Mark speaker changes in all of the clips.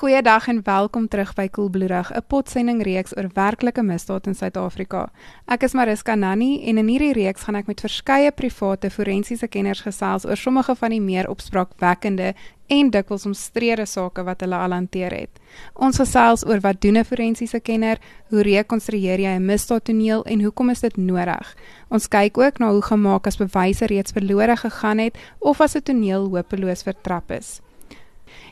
Speaker 1: Goeiedag en welkom terug by Koelbloerig, 'n potsending reeks oor werklike misdade in Suid-Afrika. Ek is Mariska Nanni en in hierdie reeks gaan ek met verskeie private forensiese kenners gesels oor sommige van die meer opspraakwekkende en dikwels omstrede sake wat hulle al hanteer het. Ons gesels oor wat doen 'n forensiese kenner, hoe rekonstrueer jy 'n misdaadtoneel en hoekom is dit nodig? Ons kyk ook na hoe gemaak as bewyse reeds verlore gegaan het of as 'n toneel hopeloos vertrap is.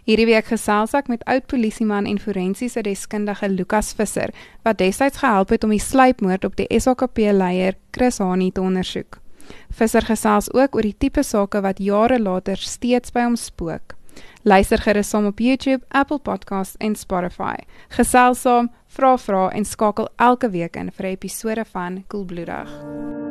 Speaker 1: Hierdie week gesels ek met oud polisieman en forensiese deskundige Lukas Visser wat destyds gehelp het om die sluipmoord op die SAKP leier Chris Hani te ondersoek. Visser gesels ook oor die tipe sake wat jare later steeds by hom spook. Luister gerus saam op YouTube, Apple Podcasts en Spotify. Gesels saam, vra vrae en skakel elke week in vir episode van Koelbloedig. Cool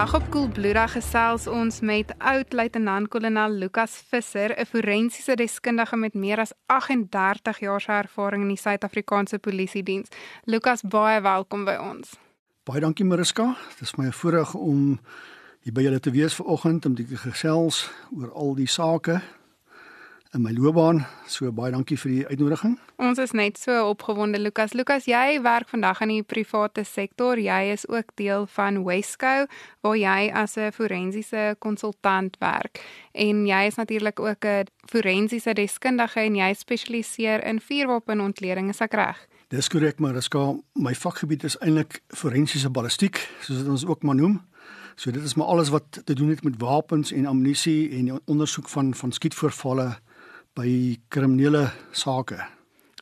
Speaker 1: Vandag op Koelbloedag gesels ons met oud-luitenant-kolonel Lukas Visser, 'n forensiese deskundige met meer as 38 jaar se ervaring in die Suid-Afrikaanse Polisiediens. Lukas, baie welkom by ons.
Speaker 2: Baie dankie Mariska. Dit is my voorreg om hier by julle te wees vanoggend om te gesels oor al die sake in my loopbaan. So baie dankie vir die uitnodiging.
Speaker 1: Ons is net so opgewonde Lukas. Lukas, jy werk vandag in die private sektor. Jy is ook deel van Wesco waar jy as 'n forensiese konsultant werk. En jy is natuurlik ook 'n forensiese deskundige en jy spesialiseer in vuurwapenontleding, is ek reg?
Speaker 2: Dis korrek, maar as gou my vakgebied is eintlik forensiese ballistiek, soos dit ons ook maar noem. So dit is maar alles wat te doen het met wapens en ammunisie en ondersoek van van skietvoorvalle by kriminele sake.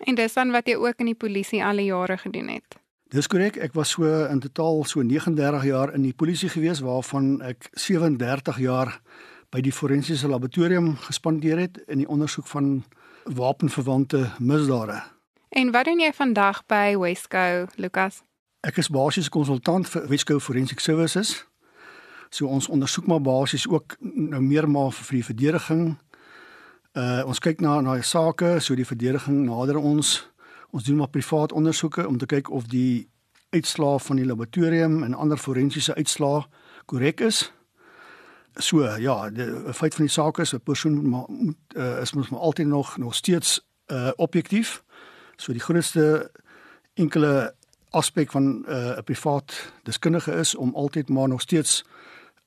Speaker 1: En dis dan wat jy ook in die polisie al die jare gedoen het.
Speaker 2: Dis korrek, ek was so in totaal so 39 jaar in die polisie gewees waarvan ek 37 jaar by die forensiese laboratorium gespandeer het in die ondersoek van wapenverwante misdade.
Speaker 1: En wat doen jy vandag by Wesco, Lukas?
Speaker 2: Ek is basiese konsultant vir Wesco Forensic Services. So ons ondersoek maar basies ook nou meer maar vir die verdediging Uh ons kyk na na die sake, so die verdediging nader ons. Ons doen maar privaat ondersoeke om te kyk of die uitslae van die laboratorium en ander forensiese uitslae korrek is. So ja, die, die feit van die saak is 'n persoon moet uh, is mos maar altyd nog nog steeds uh objektief. So die grootste enkele aspek van 'n uh, privaat deskundige is om altyd maar nog steeds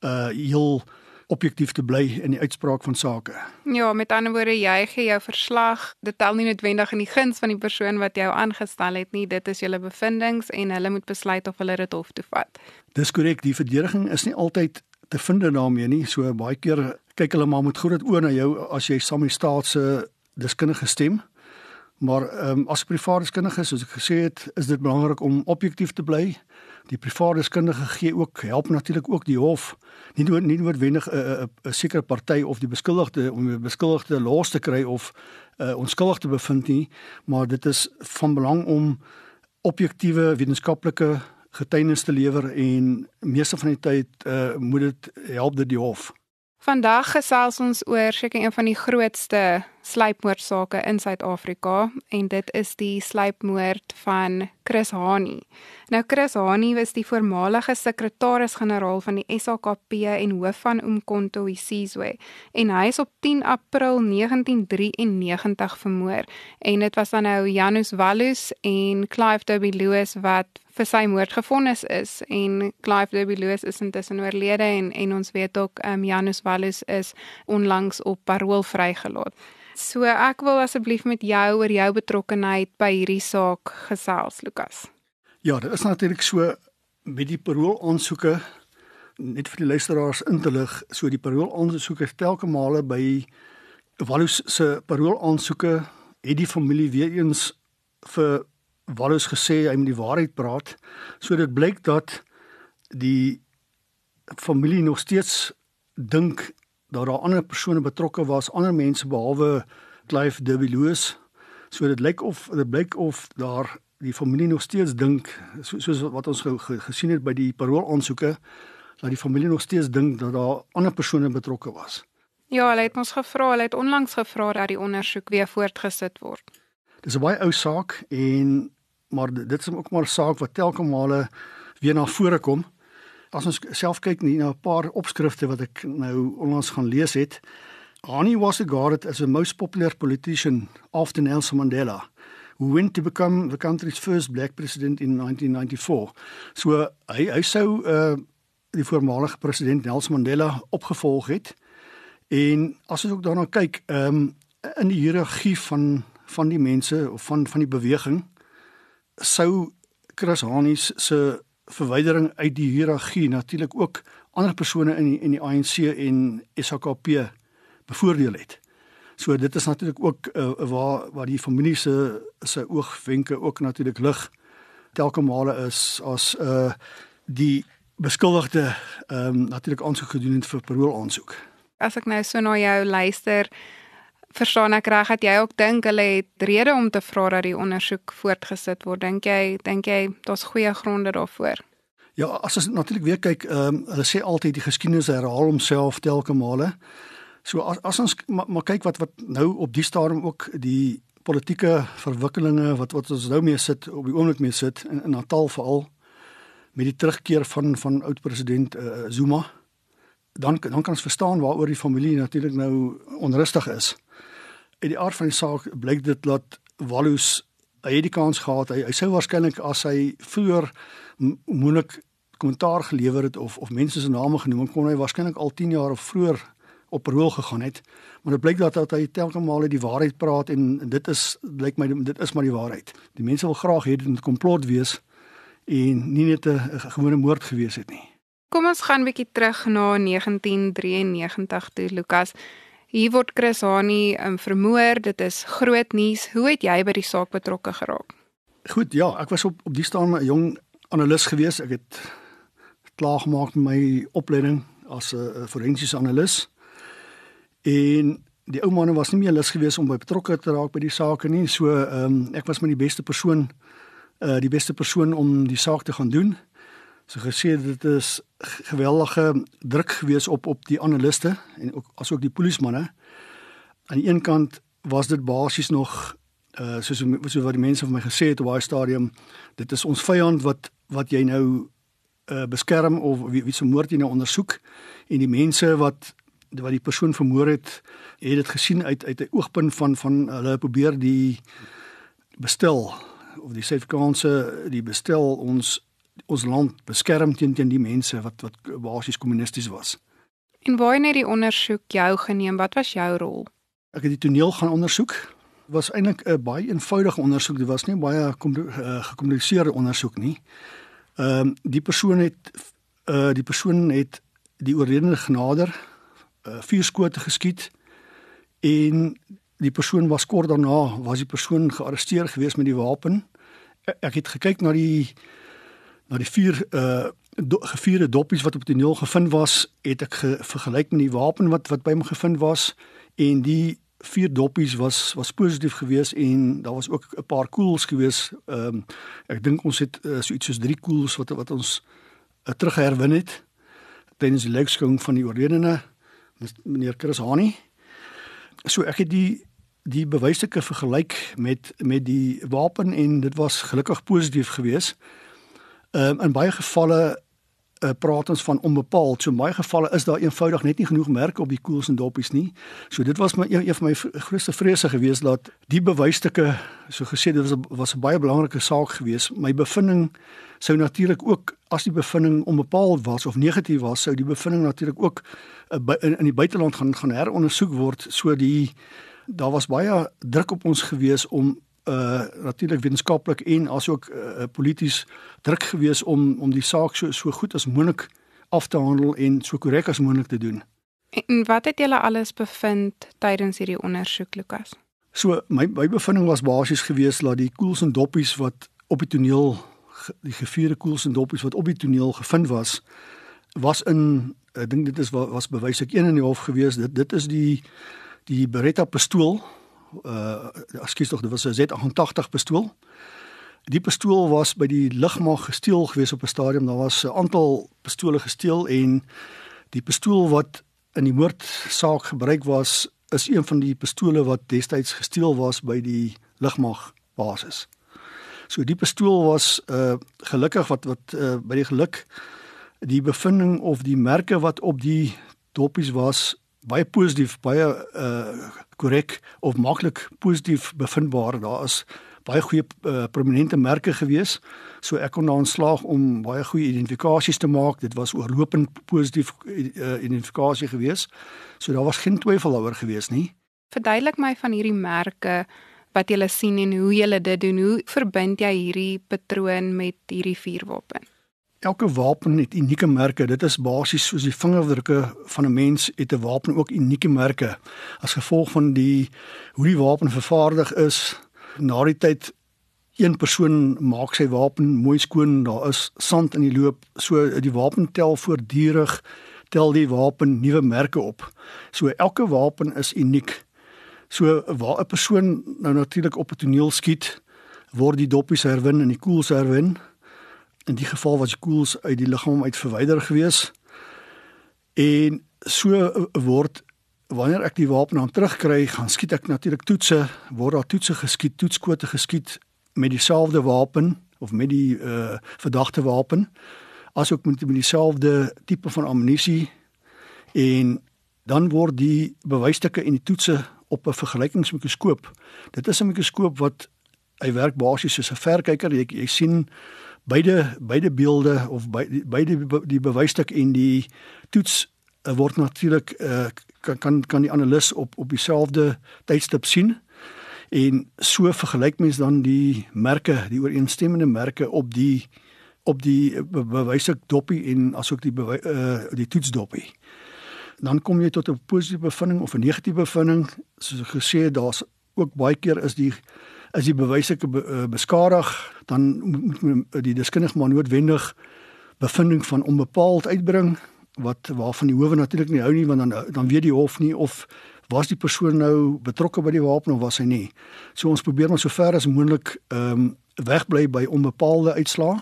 Speaker 2: uh heel uh objektief te bly in die uitspraak van sake.
Speaker 1: Ja, met ander woorde, jy gee jou verslag, dit tel nie noodwendig in die guns van die persoon wat jou aangestel het nie. Dit is julle bevindinge en hulle moet besluit of hulle dit hof toe vat.
Speaker 2: Dis korrek, die verdediging is nie altyd te vind daarmee nie. So baie keer kyk hulle maar met groot oë na jou as jy saam met staatse deskundige stem. Maar ehm um, as private skundige, soos ek gesê het, is dit belangrik om objektief te bly. Die private skundige gee ook help natuurlik ook die hof, nie nood, nie noodwendig eh, eh, eh, 'n 'n sekere party of die beskuldigde om die beskuldigde los te kry of uh, onskuldig te bevind nie, maar dit is van belang om objektiewe wetenskaplike getuienis te lewer en meeste van die tyd uh, moet dit help dat die hof.
Speaker 1: Vandag gesels ons oor seker een van die grootste sluipmoordsaake in Suid-Afrika en dit is die sluipmoord van Chris Hani. Nou Chris Hani was die voormalige sekretaris-generaal van die SAKP en hoof van Umkhonto isiZwe en hy is op 10 April 1993 vermoor en dit was dan nou Janus Wallus en Clive Dobby Lewis wat vir sy moord gefonnis is en Clive Dobby Lewis is intussen oorlede en en ons weet ook um, Janus Wallus is onlangs op parol vrygelaat. So ek wil asseblief met jou oor jou betrokkeheid by hierdie saak gesels Lukas.
Speaker 2: Ja, dit is natuurlik so met die parooleaansoeke net vir die luisteraars in te lig, so die parooleaansoeke telke male by Wallus se parooleaansoeke het die familie weer eens vir Wallus gesê hy moet die waarheid praat. So dit blyk dat die familie nog steeds dink dat daar ander persone betrokke was, ander mense behalwe Clive Debeloos. So dit lyk of dit blyk of daar die familie nog steeds dink so, soos wat ons ge, ge, gesien het by die paroolaansoeke dat die familie nog steeds dink dat daar ander persone betrokke was.
Speaker 1: Ja, hulle het ons gevra, hulle het onlangs gevra dat die ondersoek weer voortgesit word.
Speaker 2: Dis 'n baie ou saak en maar dit is ook maar 'n saak wat telke male weer na vore kom. As ons self kyk na nou 'n paar opskrifte wat ek nou onlangs gaan lees het, Hani was regarded as a most popular politician after Nelson Mandela, who went to become the country's first black president in 1994. So hy hy sou uh die voormalige president Nelson Mandela opgevolg het. En as ons ook daarna kyk, ehm um, in die hiërargie van van die mense of van van die beweging sou Chris Hani se verwydering uit die hiërargie natuurlik ook ander persone in die, in die ANC en SAKP bevoordeel het. So dit is natuurlik ook uh, waar waar die familie se se oogwenke ook natuurlik lig telke male is as uh die beskuldigde ehm um, natuurlik aansoek gedoen het vir parool aansoek.
Speaker 1: As ek nou so na jou luister, verstaan ek reg dat jy ook dink hulle het rede om te vra dat die ondersoek voortgesit word. Dink jy, dink jy daar's goeie gronde daarvoor?
Speaker 2: Ja, as ons natuurlik weer kyk, ehm um, hulle sê altyd die geskiedenis herhaal homself telke male. So as as ons maar ma kyk wat wat nou op die stadium ook die politieke verwikkelinge wat wat ons nou mee sit op die oomblik mee sit in, in Natal veral met die terugkeer van van oud president uh, eh, eh, Zuma dan dan kan ons verstaan waaroor die familie natuurlik nou onrustig is uit die aard van die saak blyk dit dat Wallus hy het die kans gehad. Hy, hy sou waarskynlik as hy vroeër moontlik kommentaar gelewer het of of mense se name genoem kon hy waarskynlik al 10 jaar of vroeër op rol gegaan het. Maar dit blyk dat, dat hy telke male die waarheid praat en, en dit is blyk my dit is maar die waarheid. Die mense wil graag hê dit moet komplot wees en nie net 'n gewone moord gewees het nie.
Speaker 1: Kom ons gaan 'n bietjie terug na 1993 toe Lukas. Hier word Chris Hani um, ehm, vermoor. Dit is groot nuus. Hoe het jy by die saak betrokke geraak?
Speaker 2: Goed, ja, ek was op op die staan 'n jong analis gewees. Ek het klaar gemaak my opleiding as 'n uh, forensiese analis. En die ou manne was nie meer lus gewees om by betrokke te raak by die saak nie. So, ehm um, ek was maar die beste persoon uh die beste persoon om die saak te gaan doen so gesê dit is geweldige druk gewees op op die analiste en ook asook die polismanne. Aan die een kant was dit basies nog uh soos so wat die mense van my gesê het op daai stadium, dit is ons vyand wat wat jy nou uh beskerm of wie, wie se moord jy nou ondersoek en die mense wat wat die persoon vermoor het, het dit gesien uit uit 'n oogpunt van van hulle probeer die bestel of die Suid-Afrikaanse die bestel ons ons land beskerm teen teen die mense wat wat basies kommunisties was.
Speaker 1: En waar het die ondersoek jou geneem? Wat was jou rol?
Speaker 2: Ek het die toneel gaan ondersoek. Dit was eintlik 'n baie eenvoudige ondersoek. Dit was nie baie eh, gekompliseerde ondersoek nie. Ehm um, die persoon het uh die persoon het die oorledene genader uh vier skote geskiet en die persoon was kort daarna was die persoon gearresteer gewees met die wapen. E-, ek het gekyk na die na nou, die vier uh do, gevierde doppies wat op die nul gevind was, het ek ge, vergelyk met die wapen wat wat by hom gevind was en die vier doppies was was positief geweest en daar was ook 'n paar koels geweest. Ehm um, ek dink ons het uh, so iets soos 3 koels wat wat ons uh, eh, terugherwin het tydens die lekskring van die oorledene meneer Chris Hani. So ek het die die bewysstukke vergelyk met met die wapen en dit was gelukkig positief geweest. Ehm um, in baie gevalle uh, praat ons van onbepaald. So in baie gevalle is daar eenvoudig net nie genoeg merke op die koels en dopies nie. So dit was my een, een van my grootste vrese gewees dat die bewysstukke, so gesê dit was was 'n baie belangrike saak gewees. My bevinding sou natuurlik ook as die bevinding onbepaald was of negatief was, sou die bevinding natuurlik ook uh, by, in, in die buiteland gaan gaan herondersoek word. So die daar was baie druk op ons gewees om uh natuurlik wetenskaplik en asook uh, polities druk gewees om om die saak so so goed as moontlik af te handel en so korrek as moontlik te doen.
Speaker 1: En wat het julle alles bevind tydens hierdie ondersoek Lukas?
Speaker 2: So my my bevinding was basies gewees dat die koels en doppies wat op die toneel die gevierde koels en doppies wat op die toneel gevind was was in ek dink dit is was bewys ek een in die hof gewees dit dit is die die Beretta pistool uh ekskuus tog dit was 'n Z88 pistool. Die pistool was by die lugmag gesteel gewees op 'n stadium. Daar was 'n aantal pistole gesteel en die pistool wat in die moordsaak gebruik was, is een van die pistole wat destyds gesteel was by die lugmag basis. So die pistool was uh gelukkig wat wat uh by die geluk die bevinding of die merke wat op die doppies was baie positief, baie uh korrek of maklik positief bevindbaar. Daar is baie goeie uh, prominente merke gewees. So ek kon daarin slaag om baie goeie identifikasies te maak. Dit was oorlopend positief uh, eh, identifikasie gewees. So daar was geen twyfel daaroor gewees nie.
Speaker 1: Verduidelik my van hierdie merke wat jy sien en hoe jy dit doen. Hoe verbind jy hierdie patroon met hierdie vuurwapen? Elke
Speaker 2: wapen het unieke merke. Dit is basies soos die vingerdrukke van 'n mens het 'n wapen ook unieke merke. As gevolg van die hoe die wapen vervaardig is, na die tyd een persoon maak sy wapen mooi skoon, daar is sand in die loop, so die wapen tel voortdurig, tel die wapen nuwe merke op. So elke wapen is uniek. So waar 'n persoon nou natuurlik op 'n toneel skiet, word die doppies herwin en die koels herwin in die geval was koels uit die liggaam uit verwyder gewees. En so eh, word wanneer ek die wapen dan terugkry, gaan skiet ek natuurlik toetse, word daar toetse geskiet, toetskote geskiet met dieselfde wapen of met die uh, eh, verdagte wapen, asook met, met dieselfde tipe van ammunisie en dan word die bewysstukke en die toetse op 'n vergelykingsmikroskoop. Dit is 'n mikroskoop wat hy werk basies soos 'n verkyker, jy, jy sien beide beide beelde of beide die bewysstuk en die toets eh, word natuurlik uh, eh, kan kan kan die analis op op dieselfde tydstip sien en so vergelyk mens dan die merke die ooreenstemmende merke op die op die eh, be bewysstuk doppie en asook die uh, die toetsdoppie dan kom jy tot 'n positiewe bevinding of 'n negatiewe bevinding soos ek gesê het daar's ook baie keer is die as die bewyse eh, beskadig, dan moet eh, die deskundige maar noodwendig bevinding van onbepaald uitbring wat waarvan die howe natuurlik nie hou nie want dan dan weet die hof nie of was die persoon nou betrokke by die wapen of was hy nie. So ons probeer maar so ver as moontlik ehm um, wegbly by onbepaalde uitslae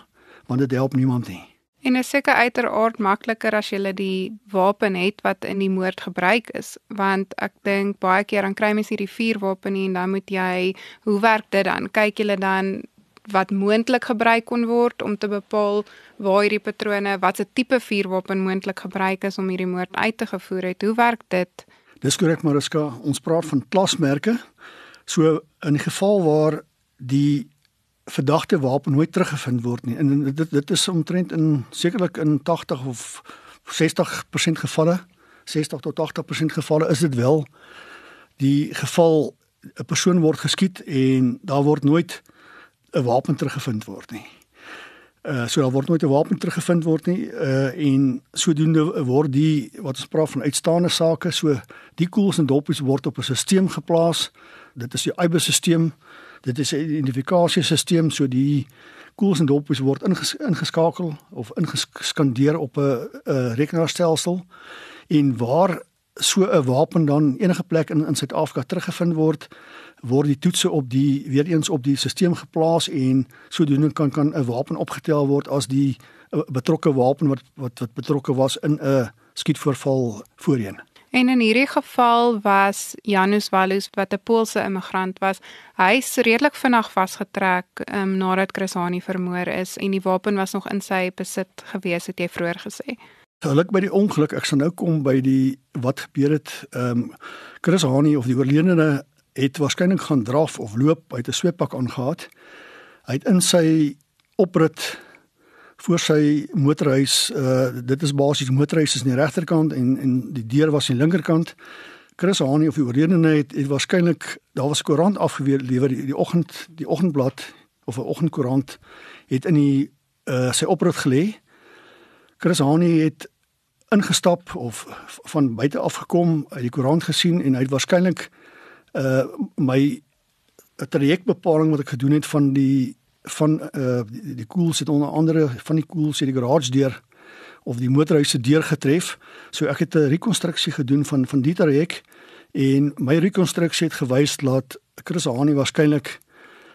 Speaker 2: want dit help niemand nie.
Speaker 1: En is seker uiteraard makliker as jy die wapen het wat in die moord gebruik is, want ek dink baie keer dan kry mens hierdie vuurwapen en dan moet jy hoe werk dit dan? Kyk jy dan wat moontlik gebruik kon word om te bepaal waar hierdie patrone, wat se tipe vuurwapen moontlik gebruik is om hierdie moord uit te voer het. Hoe werk dit?
Speaker 2: Dis korrek Mariska, ons praat van klasmerke. So in geval waar die verdagte wapen nooit teruggevind word nie. En dit dit is omtrent in sekerlik in 80 of 60% gevalle, 60 tot 80% gevalle is dit wel die geval 'n persoon word geskiet en daar word nooit 'n wapen teruggevind word nie. Uh so daar word nooit 'n wapen teruggevind word nie. Uh en sodoende word die wat ons praat van uitstaande sake, so die koels en dopies word op 'n stelsel geplaas. Dit is die IBIS stelsel Dit is 'n identifikasiesisteem so die koers en dopies word inges, ingeskakel of ingeskandeer op 'n rekenaarstelsel en waar so 'n wapen dan enige plek in in Suid-Afrika teruggevind word word die toetse op die weer eens op die stelsel geplaas en sodoende kan kan 'n wapen opgetel word as die eh, betrokke wapen wat wat wat betrokke was in 'n skietvoorval voorheen.
Speaker 1: En in hierdie geval was Janus Wallus wat 'n Poolse immigrant was, hy's redelik vinnig vasgetrek um, nadat Krishani vermoor is en die wapen was nog in sy besit gewees het jy vroeër gesê.
Speaker 2: Geluk ja, by die ongeluk, ek sal nou kom by die wat gebeur het. Ehm um, Krishani of die oorledene het waarskynlik gaan draf of loop uit 'n sweepak aangehad. Hy het in sy oprit voor sy motorhuis uh dit is basies motorhuis is aan die regterkant en en die deur was aan die linkerkant. Chris Hani of die oorledene het, het waarskynlik daar was koerant afgewelewer die oggend die oggendblad of 'n oggendkoerant het in die uh sy oprit gelê. Chris Hani het ingestap of van buite af gekom, uit die koerant gesien en hy het waarskynlik uh eh, my 'n trajekbeperking wat ek gedoen het van die van uh die koel sit onder andere van die koel sit die garage deur of die motorhuis se deur getref. So ek het 'n rekonstruksie gedoen van van die traject en my rekonstruksie het gewys laat Chris Hani waarskynlik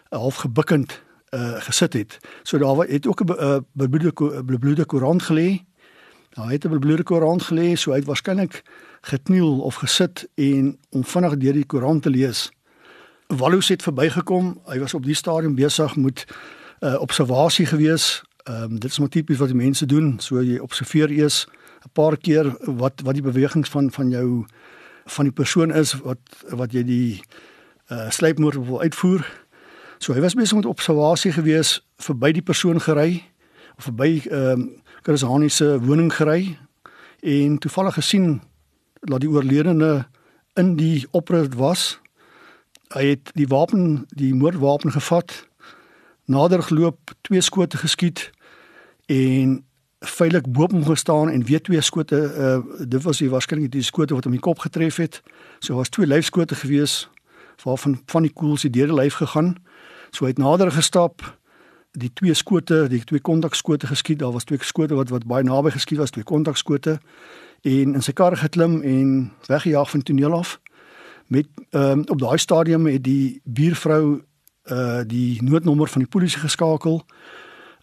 Speaker 2: eh, half gebukkend uh eh, gesit het. So daar het ook 'n bloede bloede koerant gelê. Daar het 'n bloede koerant gelê, so hy het waarskynlik gekniel of gesit en om vinnig deur die koerant te lees. Wallus het verbygekom. Hy was op die stadium besig met uh, observasie gewees. Ehm um, dit is maar tipies wat die mense doen, so jy observeer eers 'n paar keer wat wat die bewegings van van jou van die persoon is wat wat jy die uh eh, sleepmoord wil uitvoer. So hy was besig met observasie gewees verby die persoon gery of verby ehm um, Krishani se woning gery en toevallig gesien dat die oorledene in die oprit was hy het die wapen, die moordwapen gevat, nader geloop, twee skote geskiet en veilig bo hom gestaan en weer twee skote uh dit was hy waarskynlik die skote wat hom in die kop getref het. So was twee lyfskote gewees waarvan van die koels die derde lyf gegaan. So hy het nader gestap die twee skote, die twee kontakskote geskiet. Daar was twee skote wat wat baie naby geskiet was, twee kontakskote en in sy kar geklim en weggejaag van toneel af met ehm um, op daai stadium het die buurvrou uh die noodnommer van die polisie geskakel.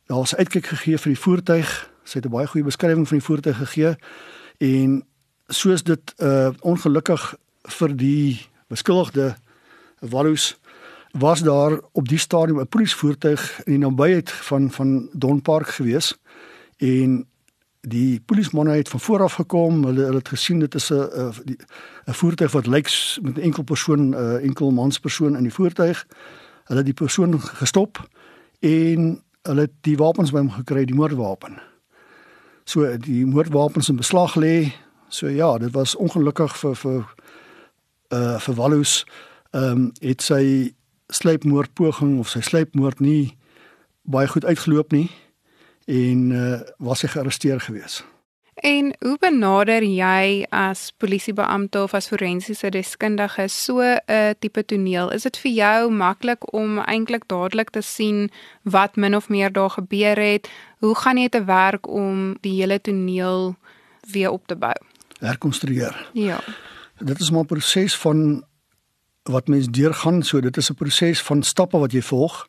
Speaker 2: Daar's uitkyk gegee vir die voertuig. Sy het 'n baie goeie beskrywing van die voertuig gegee en soos dit uh ongelukkig vir die beskuldigde Wallus was daar op die stadium 'n polisie voertuig in die nabyheid van van Don Park gewees en die polismanne het van vooraf gekom. Hulle hulle het gesien dit is 'n 'n voertuig wat lyk met 'n enkel persoon, 'n enkel manspersoon in die voertuig. Hulle het die persoon gestop en hulle het die wapens by hom gekry, die moordwapen. So die moordwapens in beslag lê. So ja, dit was ongelukkig vir vir uh vir Wallus. Ehm um, het sy sluipmoordpoging of sy sluipmoord nie baie goed uitgeloop nie en uh, was hy gearresteer gewees.
Speaker 1: En hoe benader jy as polisiebeampte of as forensiese deskundige so 'n eh, tipe toneel? Is dit vir jou maklik om eintlik dadelik te sien wat min of meer daar gebeur het? Hoe gaan jy te werk om die hele toneel weer op te bou?
Speaker 2: Herkonstrueer. Ja. Dit is maar 'n proses van wat mens deurgaan, so dit is 'n proses van stappe wat jy volg.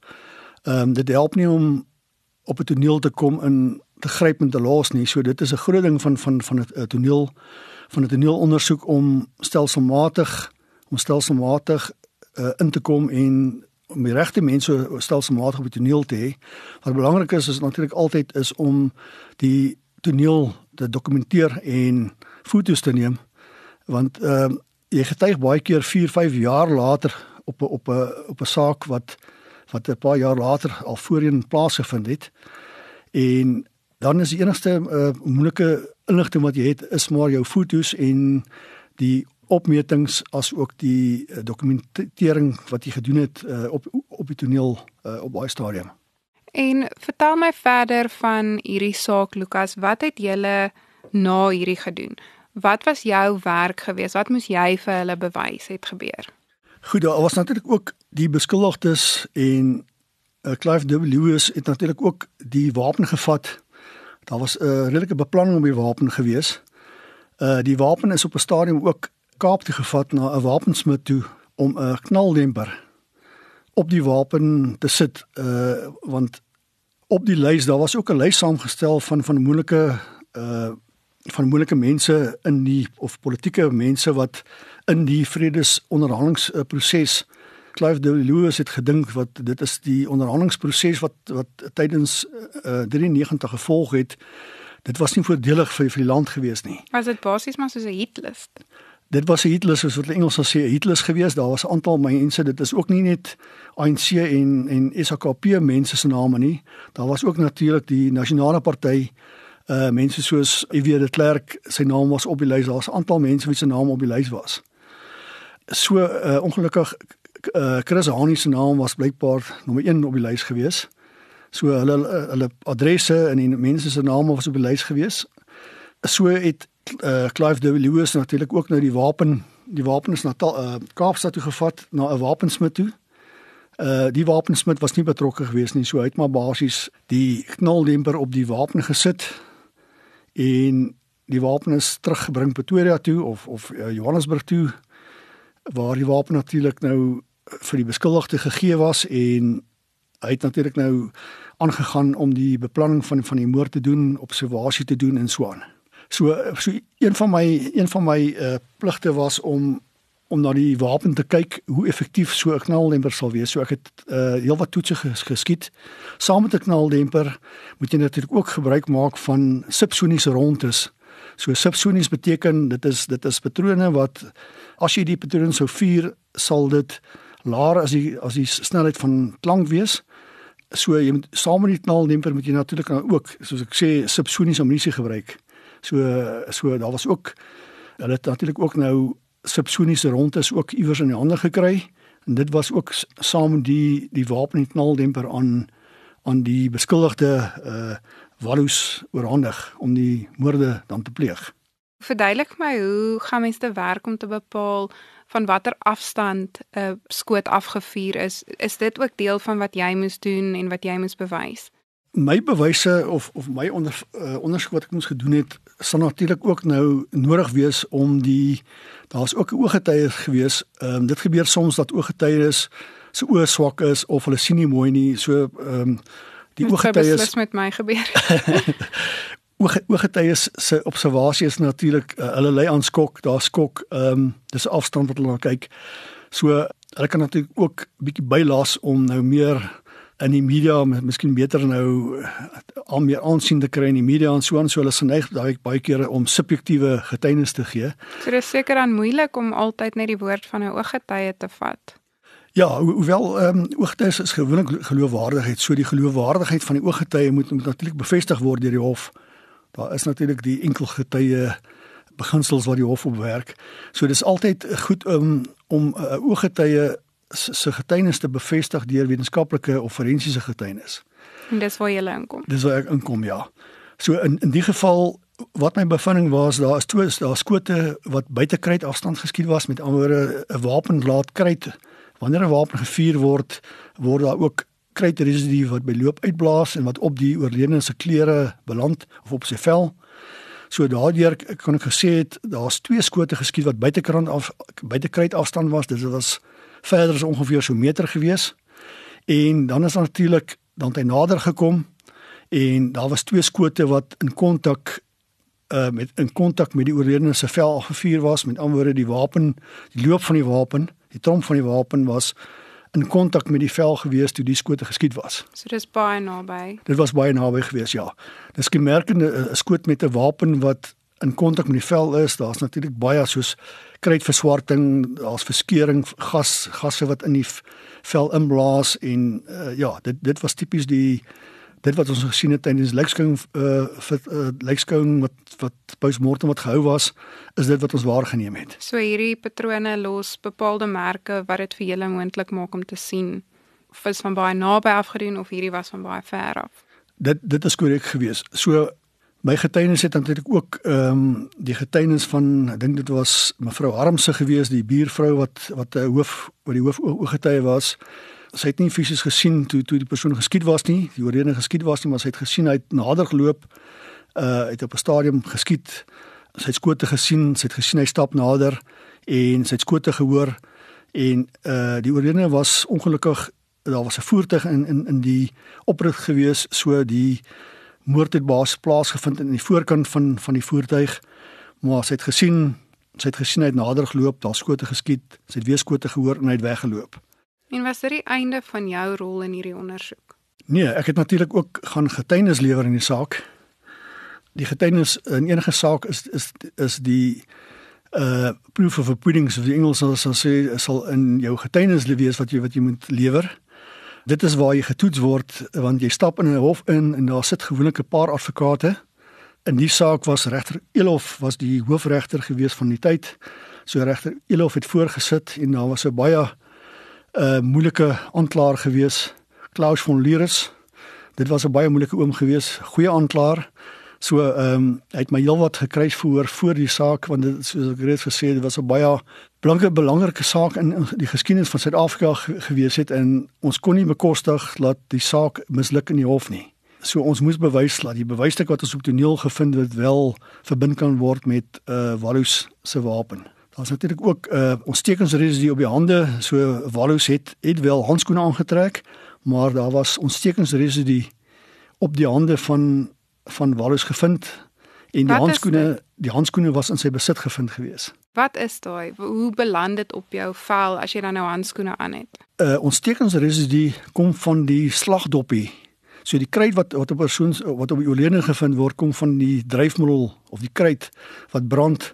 Speaker 2: Ehm um, dit help nie om op 'n toneel te kom in te gryp en te los nie. So dit is 'n groot ding van van van 'n eh, toneel van 'n toneelondersoek om stelselmatig om stelselmatig uh, in te kom en om die regte mense stelselmatig op die toneel te hê. Wat belangrik is is natuurlik altyd is om die toneel te dokumenteer en foto's te neem want uh, jy getuig baie keer 4, 5 jaar later op 'n op 'n op 'n saak wat wat 'n paar jaar later al voorheen plaasgevind het. En dan is die enigste uh, eh, moontlike inligting wat jy het is maar jou foto's en die opmetings as ook die uh, dokumentering wat jy gedoen het uh, op op die toneel uh, op daai stadium.
Speaker 1: En vertel my verder van hierdie saak Lukas, wat het julle na hierdie gedoen? Wat was jou werk geweest? Wat moes jy vir hulle bewys het gebeur?
Speaker 2: Goed, daar was natuurlik ook die beskuldigdes en uh, Clive W. Lewis het natuurlik ook die wapen gevat. Daar was 'n uh, redelike beplanning om die wapen gewees. Uh die wapen is op 'n stadium ook Kaap toe gevat na 'n wapensmid toe om 'n knaldemper op die wapen te sit uh want op die lys daar was ook 'n lys saamgestel van van moontlike uh van moontlike mense in die of politieke mense wat uh in die vredesonderhandelingsproses. Clive de Lewis het gedink wat dit is die onderhandelingsproses wat wat tydens uh, eh, 93 eh, gevolg het. Dit was nie voordelig vir vir die land gewees nie.
Speaker 1: Was dit basies maar soos 'n hitlist?
Speaker 2: Dit was 'n hitlist, soos wat die Engels sal sê, 'n hitlist geweest. Daar was 'n aantal mense, dit is ook nie net ANC en en SAKP mense se name nie. Daar was ook natuurlik die Nasionale Party uh eh, mense soos Evie de Klerk, sy naam was op die lys. Daar was 'n aantal mense wie se naam op die lys was so uh, ongelukkig uh, Chris Hani se naam was blykbaar nommer 1 op die lys gewees. So hulle hulle, hulle adresse en die mense se name was op die lys gewees. So het uh, Clive de Villiers natuurlik ook nou die wapen die wapens na uh, Kaapstad toe gevat na 'n wapensmid toe. Uh die wapensmid was nie betrokke gewees nie. So hy het maar basies die knaldemper op die wapen gesit en die wapen is teruggebring Pretoria toe of of uh, Johannesburg toe. Uh waar die wapen natuurlik nou eh, vir die beskuldigde gegee was en hy het natuurlik nou aangegaan om die beplanning van van die moord te doen, observasie te doen en so aan. So eh, so een van my een van my uh, pligte was om om na die wapen te kyk hoe effektief so 'n knaldemper sal wees. So ek het uh, heelwat toetse ges, geskiet. Saam met 'n knaldemper moet jy natuurlik ook gebruik maak van subsoniese rondtes. So subsonies beteken dit is dit is patrone wat as jy die patroon sou vier sal dit laer as die as die snelheid van klank wees. So jy moet saam met die knaldemper moet jy natuurlik ook soos ek sê subsonies amnisie gebruik. So so daar was ook hulle het natuurlik ook nou subsoniese rondes ook iewers in die hande gekry en dit was ook saam die die wapen knaldemper aan aan die beskuldigde uh, Wallus oorhandig om die moorde dan te pleeg.
Speaker 1: Verduidelik my hoe gaan mense te werk om te bepaal van watter afstand 'n uh, skoot afgevuur is? Is dit ook deel van wat jy moes doen en wat jy moes bewys?
Speaker 2: My bewyse of of my onder uh, eh, ondersoek wat ek moes gedoen het, sal natuurlik ook nou nodig wees om die daar's ook 'n ooggetuie gewees. Ehm um, dit gebeur soms dat ooggetuies se oë swak is of hulle sien nie mooi nie. So ehm um, die ooggetuie is
Speaker 1: met my gebeur.
Speaker 2: Ooge ooggetuie se observasie is natuurlik uh, eh, hulle lê aan skok, daar skok. Ehm um, dis afstand wat hulle na kyk. So hulle kan natuurlik ook bietjie bylaas om nou meer in die media, miskien beter nou eh, al meer aansien te kry in die media en so aan, so hulle se neig daai baie kere om subjektiewe getuienis te gee.
Speaker 1: So dis seker dan moeilik om altyd net die woord van 'n ooggetuie te vat.
Speaker 2: Ja, hoewel ehm um, oogtuis is gewoonlik geloofwaardigheid, so die geloofwaardigheid van die ooggetuie moet, moet natuurlik bevestig word deur die hof. Daar is natuurlik die enkel getuie beginsels wat die hof op werk. So dis altyd goed um, om 'n uh, eh, ooggetuie se getuienis te bevestig deur wetenskaplike of forensiese getuienis.
Speaker 1: En dis waar jy inkom.
Speaker 2: Dis waar ek inkom, ja. So in in die geval wat my bevinding was, daar is twee daar skote wat buite kruit afstand geskiet was met ander 'n wapen laat kruit wanneer 'n wapen gevuur word, word daar ook kruitresidue wat by loop uitblaas en wat op die oorlede se klere beland of op sy vel. So daardeur kon ek gesê het daar's twee skote geskiet wat buitekrant af buitekruit afstand was. Dit was verder as ongeveer so meter gewees. En dan is natuurlik dan het hy nader gekom en daar was twee skote wat in kontak uh met in kontak met die oorlede se vel afgevuur was met ander woorde die wapen die loop van die wapen die tromp van die wapen was in kontak met die vel gewees toe die skote geskiet was.
Speaker 1: So dis baie naby.
Speaker 2: Dit was baie naby geweest, ja. Dis gemerkende eh, 'n skoot met 'n wapen wat in kontak met die vel is, daar's natuurlik baie soos kruitverswarting, daar's verskeuring, gas, gasse wat in die vel inblaas en uh, ja, dit dit was tipies die dit wat ons gesien het tydens lekskouing eh uh, uh, eh, lekskouing wat wat postmortem wat gehou was is dit wat ons waargeneem het.
Speaker 1: So hierdie patrone los bepaalde merke wat dit vir julle moontlik maak om te sien of is van baie naby afgedoen of hierdie was van baie ver af.
Speaker 2: Dit dit is korrek gewees. So my getuienis het eintlik ook ehm um, die getuienis van ek dink dit was mevrou Harmse gewees, die buurvrou wat wat 'n eh, hoof wat die hoof ooggetuie was sy het nie fisies gesien toe toe die persoon geskiet was nie, die oorlede geskiet was nie, maar sy het gesien hy het nader geloop. Uh het op 'n stadium geskiet. Sy het skote gesien, sy het gesien hy stap nader en sy het skote gehoor en uh die oorlede was ongelukkig daar was 'n voertuig in in in die oprit gewees so die moord het baas plaasgevind in die voorkant van van die voertuig maar sy het gesien sy het gesien hy het nader geloop daar skote geskiet sy het weer skote gehoor en hy het weggeloop
Speaker 1: En was dit die einde van jou rol in hierdie ondersoek?
Speaker 2: Nee, ek het natuurlik ook gaan getuienis lewer in die saak. Die getuienis in enige saak is is is die uh proof of pleadings of die Engels sal sal sê sal in jou getuienis lewer wat jy wat jy moet lewer. Dit is waar jy getoets word want jy stap in 'n hof in en daar sit gewoonlik 'n paar advokate. In die saak was regter Elof was die hoofregter gewees van die tyd. So regter Elof het voorgesit en daar was 'n baie 'n uh, moeilike aanklaer gewees, Klaus von Lieres. Dit was 'n baie moeilike oom gewees, goeie aanklaer. So ehm um, hy het my heelwat gekruis verhoor voor die saak want dit soos ek reeds gesê het, was 'n baie blanke belangrike saak in die geskiedenis van Suid-Afrika gewees het en ons kon nie bekostig dat die saak misluk in die hof nie. So ons moes bewys dat die bewysstuk wat ons op toneel gevind het wel verbind kan word met eh uh, Wallus se wapen. Daar's natuurlik ook uh ontstekingsredes die op die hande so Wallows het het wel handskoene aangetrek, maar daar was ontstekingsredes die op die hande van van Wallows gevind en die handskoene die handskoene was in sy besit gevind gewees.
Speaker 1: Wat is daai? Hoe beland dit op jou vel as jy dan nou handskoene aan het?
Speaker 2: Uh ontstekingsredes die kom van die slagdoppie. So die kruit wat wat op persoons wat op die olene gevind word kom van die dryfmiddel of die kruit wat brand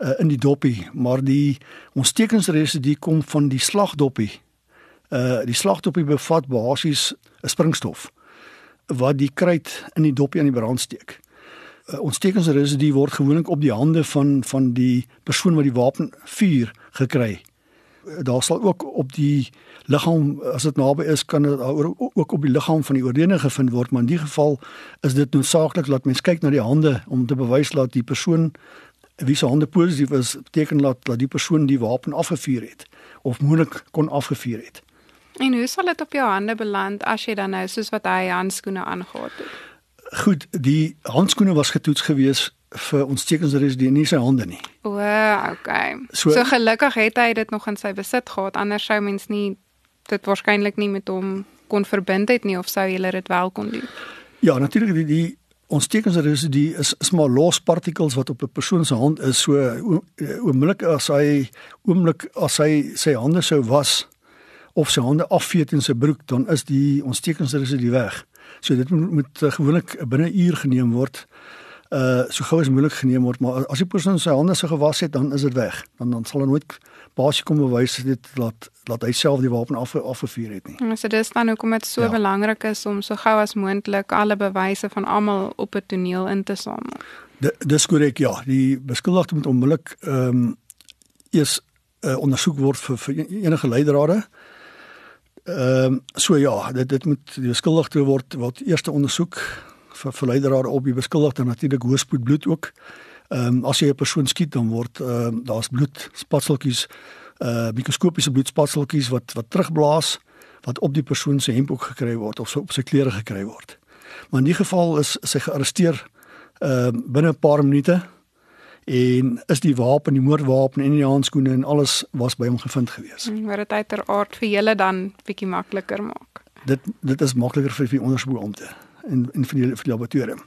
Speaker 2: uh, in die doppie, maar die ontstekingsresidu kom van die slagdoppie. Uh die slagdoppie bevat basies 'n springstof wat die kruit in die doppie aan die brand steek. Uh, eh, ontstekingsresidu word gewoonlik op die hande van van die persoon wat die wapen vuur gekry. Daar sal ook op die liggaam as dit naby is kan dit ook op die liggaam van die oordene gevind word, maar in die geval is dit noodsaaklik dat mens kyk na die hande om te bewys dat die persoon wie se hande positief is beteken dat dat die persoon die wapen afgevuur het of moontlik kon afgevuur het.
Speaker 1: En hoe sal dit op jou hande beland as jy dan nou soos wat hy handskoene aangetrek het?
Speaker 2: Goed, die handskoene was getoets gewees vir ons tekensresidensie nie sy hande nie.
Speaker 1: O, okay. So, so gelukkig het hy dit nog in sy besit gehad, anders sou mens nie dit waarskynlik nie met hom kon verbind het nie of sou jy dit wel kon doen?
Speaker 2: Ja, natuurlik die, die Ons tekens residu is smaal los partikels wat op 'n persoon se hand is. So oomblik eh, as hy oomblik as hy sy hande sou was of sy hande afvee teen sy broek, dan is die ons tekens residu weg. So dit moet, moet eh, gewoonlik binne 'n uur geneem word. Uh so gou as moontlik geneem word, maar as die persoon sy hande se gewas het, dan is dit weg. Dan dan sal hy er nooit basies kom bewys dit dat dat hy self die wapen af afgevuur het nie.
Speaker 1: En mm, so dis dan hoekom dit so ja. belangrik is om so gou as moontlik alle bewyse van almal op 'n toneel in te samel.
Speaker 2: Dis korrek ja, die beskuldigte moet onmiddellik ehm um, eers uh, ondersoek word vir, vir enige leiderrade. Ehm um, so ja, dit dit moet die beskuldigte word word eers ondersoek vir, vir leiderrade op die beskuldigte natuurlik hoespoed bloed ook. Ehm um, as jy 'n persoon skiet dan word ehm um, daar's bloed spatseltjies eh uh, mikroskopiese bloed spatseltjies wat wat terugblaas wat op die persoon se hemp ook gekry word of so op sy klere gekry word. Maar in die geval is sy gearresteer ehm uh, binne 'n paar minute en is die wapen, die moordwapen en die handskoene en alles was by hom gevind gewees.
Speaker 1: Mm, wat dit uiteraard vir julle dan bietjie makliker maak.
Speaker 2: Dit dit is makliker vir die ondersoekbeampte en en vir die vir die laboratorium.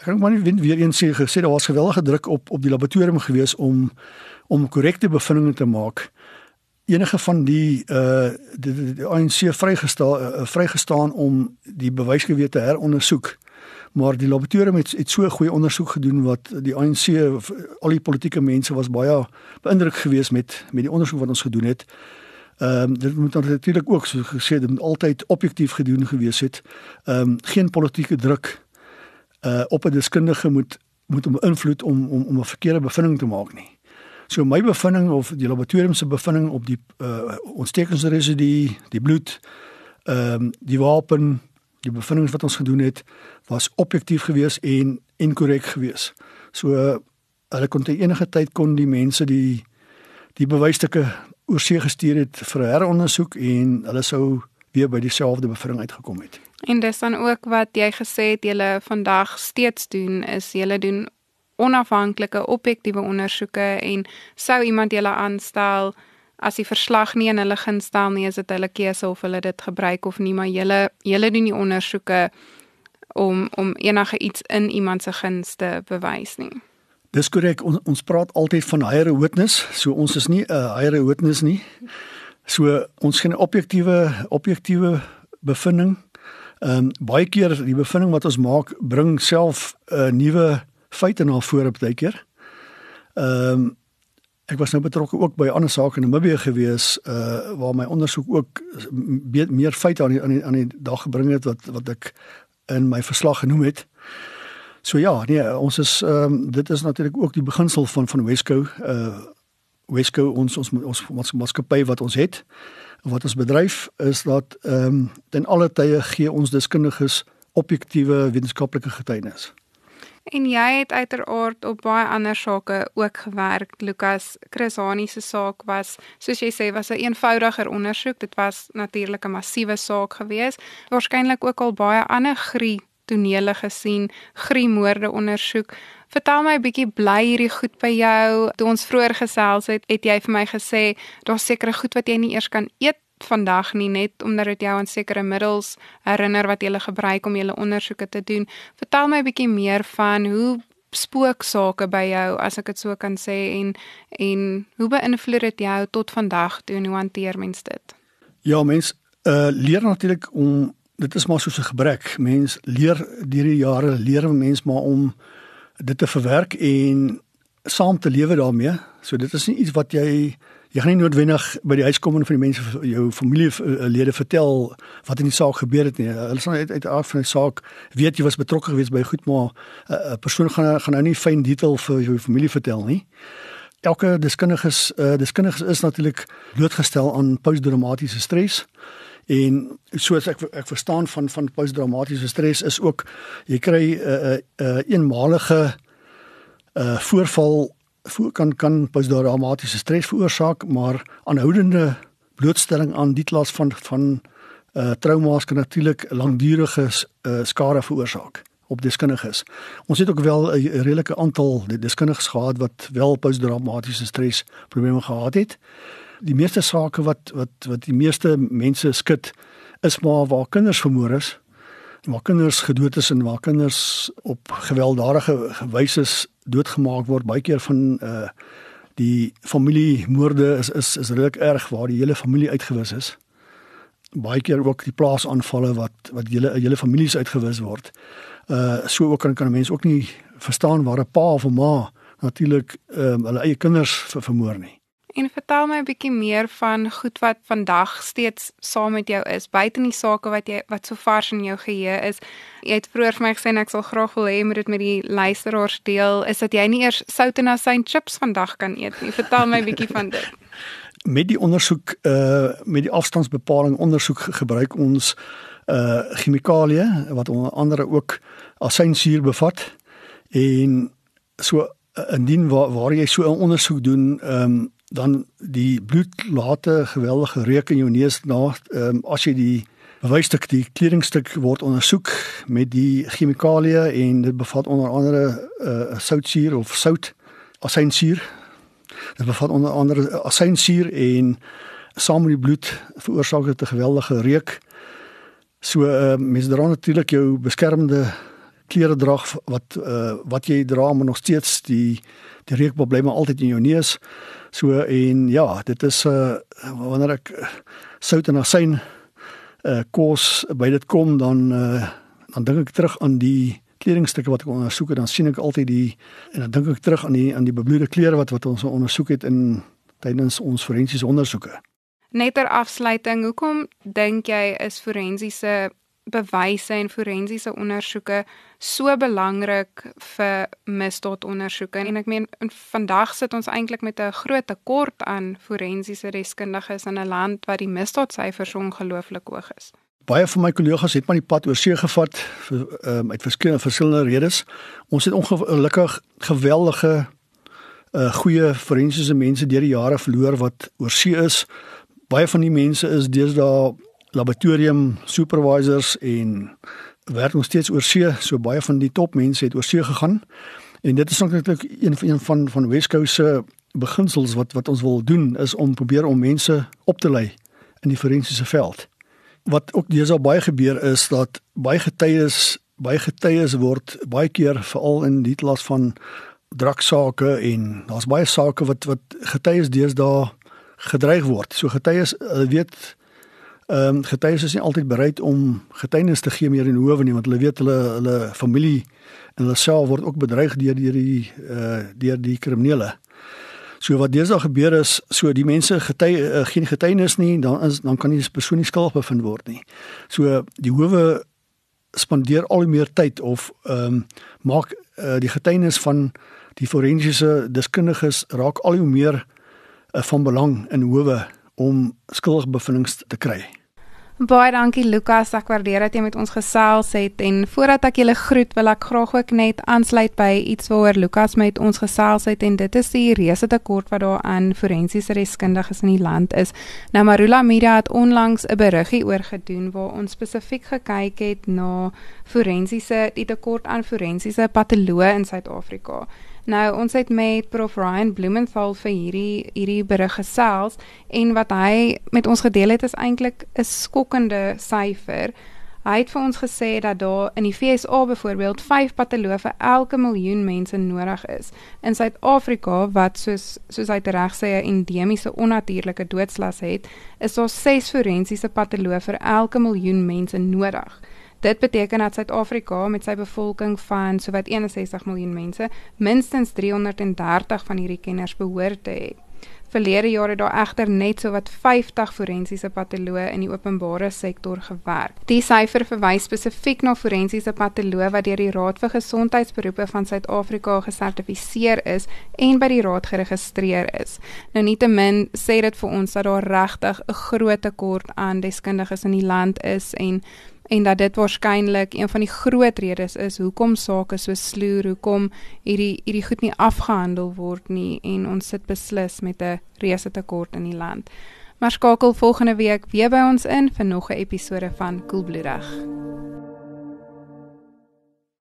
Speaker 2: Ek kan maar net weer eens sê gesê daar was geweldige druk op op die laboratorium gewees om om korrekte bevindinge te maak. Enige van die eh uh, die, die, die ANC vrygestaan uh, eh, eh, vrygestaan om die bewysgewete herondersoek. Maar die laboratorium het, het so goeie ondersoek gedoen wat die ANC al die politieke mense was baie beïndruk gewees met met die ondersoek wat ons gedoen het. Ehm um, dit moet natuurlik ook so gesê dit moet altyd objektief gedoen gewees het. Ehm um, geen politieke druk uh op 'n deskundige moet moet om invloed om om om 'n verkeerde bevinding te maak nie. So my bevinding of die laboratorium se bevinding op die uh ontstekingsresidu, die bloed, ehm um, die wapen, die bevindings wat ons gedoen het was objektief geweest en inkorrek geweest. So uh, hulle kon te enige tyd kon die mense die die bewysstukke oorsee gestuur het vir herondersoek en hulle sou weer by dieselfde bevrediging uitgekom het.
Speaker 1: En dis dan ook wat jy gesê het julle vandag steeds doen is julle doen onafhanklike objektiewe ondersoeke en sou iemand julle aanstel as die verslag nie in hulle guns stel nie is dit hulle keuse of hulle dit gebruik of nie maar julle julle doen die ondersoeke om om enige iets in iemand se guns te bewys nie.
Speaker 2: Dis korrek ons, ons praat altyd van higher witness so ons is nie 'n higher witness nie. So ons sien 'n objektiewe objektiewe bevinding. Ehm um, baie keer die bevinding wat ons maak bring self 'n uh, nuwe feite na vore op baie keer. Ehm um, ek was nou betrokke ook by ander sake in Namibië gewees uh waar my ondersoek ook meer feite aan die, aan die, aan die dag gebring het wat wat ek in my verslag genoem het. So ja, nee, ons is ehm um, dit is natuurlik ook die beginsel van van Wesco uh Wesco ons ons ons ons maatskappy wat ons het wat ons bedryf is dat ehm um, ten alle tye gee ons deskundiges objektiewe wetenskaplike getuienis.
Speaker 1: En jy het uiteraard op baie ander sake ook gewerk. Lukas Krasani se saak was, soos jy sê, was 'n een eenvoudiger ondersoek. Dit was natuurlik 'n massiewe saak gewees. Waarskynlik ook al baie ander grie tonele gesien, grie moorde ondersoek. Vertel my 'n bietjie bly hierdie goed by jou. Toe ons vroeër gesels het, het jy vir my gesê daar's sekere goed wat jy nie eers kan eet vandag nie net omdat dit jou aan sekere middels herinner wat jy gele gebruik om julle ondersoeke te doen. Vertel my 'n bietjie meer van hoe spook sake by jou as ek dit so kan sê en en hoe beïnvloed dit jou tot vandag toe en hoe hanteer mens dit?
Speaker 2: Ja, mens uh leer natuurlik om dit is maar so 'n gebrek. Mens leer deur die jare leer mens maar om uh dit te verwerk en saam te lewe daarmee. So dit is nie iets wat jy jy gaan nie noodwendig by die huis kom en van die mense jou familielede eh, vertel wat in die saak gebeur het nie. Hulle sal uit uit af van die saak weet jy was betrokke geweest by goed maar 'n eh, eh, persoon gaan gaan nou nie fyn detail vir jou familie vertel nie. Elke deskundige uh, deskundige is natuurlik blootgestel aan postdramatiese stres. En soos ek ek verstaan van van postdramatiese stres is ook jy kry 'n uh, 'n uh, eenmalige uh voorval voor kan kan postdramatiese stres veroorsaak, maar aanhoudende blootstelling aan die klas van van uh trauma's kan natuurlik langdurige uh, skade veroorsaak op deskundiges. Ons het ook wel 'n redelike aantal deskundiges gehad wat wel postdramatiese stres probleme gehad het die meeste sake wat wat wat die meeste mense skud is maar waar kinders vermoor is waar kinders gedood is en waar kinders op gewelddadige wyse doodgemaak word baie keer van uh die familiemoorde is is is regtig erg waar die hele familie uitgewis is baie keer ook die plaasaanvalle wat wat hele hele families uitgewis word uh so ook kan kan mense ook nie verstaan waar 'n pa of 'n ma natuurlik ehm um, hulle eie kinders ver, vermoor nie
Speaker 1: En vertel my 'n bietjie meer van goed wat vandag steeds saam met jou is, buite die sake wat jy wat so vars in jou geheue is. Jy het vroeër vir my gesê ek sal graag wil hê moet dit met die luisteraars deel, is dat jy nie eers sout en asyn chips vandag kan eet nie. Vertel my 'n bietjie van dit.
Speaker 2: Met die ondersoek uh met die afstandsbepaling ondersoek gebruik ons uh chemikalieë wat onder andere ook asynsuur bevat en so eh, indien waar, waar jy so 'n ondersoek doen, ehm um, dan die bloed laat 'n geweldige reuk in jou neus na um, as jy die bewysstuk die kledingstuk word ondersoek met die chemikalieë en dit bevat onder andere 'n uh, eh, soutsuur of sout asynsuur dit bevat onder andere asynsuur en saam met die bloed veroorsaak dit 'n geweldige reuk so uh, ehm, mense dra natuurlik jou beskermende klere dra wat uh, wat jy dra maar nog steeds die die reukprobleme altyd in jou neus so en ja dit is 'n uh, eh, wanneer ek eh, sout en asyn uh, kos by dit kom dan uh, dan dink ek terug aan die kledingstukke wat ek ondersoek het dan sien ek altyd die en dan dink ek terug aan die aan die bebloede klere wat wat ons ondersoek het in tydens ons forensiese ondersoeke
Speaker 1: Net ter afsluiting, hoekom dink jy is forensiese bewyse en forensiese ondersoeke so belangrik vir misdaadondersoeke en ek meen vandag sit ons eintlik met 'n groot tekort aan forensiese deskundiges in 'n land waar die misdaadsyfers ongelooflik hoog is.
Speaker 2: Baie van my kollegas het maar die pad oorsee gevat vir um, uit verskillende verskillende redes. Ons het ongelukkig geweldige uh, goeie forensiese mense deur die jare verloor wat oorsee is. Baie van die mense is deesdae laboratorium supervisors en werk nog steeds oor see. So baie van die topmense het oor see gegaan. En dit is natuurlik een van een van van Weskou se beginsels wat wat ons wil doen is om probeer om mense op te lei in die forensiese veld. Wat ook dis al baie gebeur is dat baie getuies baie getuies word baie keer veral in die klas van draksake en daar's baie sake wat wat getuies deesdae gedreig word. So getuies weet Ehm um, getuies is nie altyd bereid om getuienis te gee meer in hoewe nie want hulle weet hulle hulle familie en hulle self word ook bedreig deur deur die eh uh, deur die kriminele. So wat deesdae gebeur is, so die mense gety uh, eh, geen getuienis nie, dan is dan kan nie 'n persoon nie skuldig bevind word nie. So die howe spandeer al hoe meer tyd of ehm um, maak uh, die getuienis van die forensiese deskundiges raak al hoe meer uh, van belang in howe om skuldigbevindings te kry.
Speaker 1: Baie dankie Lukas, ek waardeer dat jy met ons gesels het en voordat ek julle groet, wil ek graag ook net aansluit by iets waaroor Lukas met ons gesels het en dit is die reëse tekort wat daar aan forensiese deskundiges in die land is. Nou Marula Media het onlangs 'n beriggie oor gedoen waar ons spesifiek gekyk het na forensiese die tekort aan forensiese patoloë in Suid-Afrika. Nou ons het met Prof Ryan Bloemenval vir hierdie hierdie berig gesels en wat hy met ons gedeel het is eintlik 'n skokkende syfer. Hy het vir ons gesê dat daar in die FSA byvoorbeeld 5 patoloë vir elke miljoen mense nodig is. In Suid-Afrika wat soos soos hy reg sê 'n endemiese onnatuurlike doodslas het, is daar 6 forensiese patoloë vir elke miljoen mense nodig. Dit beteken dat Suid-Afrika met sy bevolking van sowat 61 miljoen mense minstens 330 van hierdie kenners behoort te hê. Verlede jare het daar egter net sowat 50 forensiese patoloë in die openbare sektor gewerk. Die syfer verwys spesifiek na forensiese patoloë wat deur die Raad vir Gesondheidsberoepe van Suid-Afrika gesertifiseer is en by die raad geregistreer is. Nou nietemin sê dit vir ons dat daar regtig 'n groot tekort aan deskundiges in die land is en en dat dit waarskynlik een van die groot redes is hoekom sake so sloer, hoekom hierdie hierdie goed nie afgehandel word nie en ons sit beslis met 'n reuse tekort in die land. Maar skakel volgende week weer by ons in vir nog 'n episode van Koelbloedig. Cool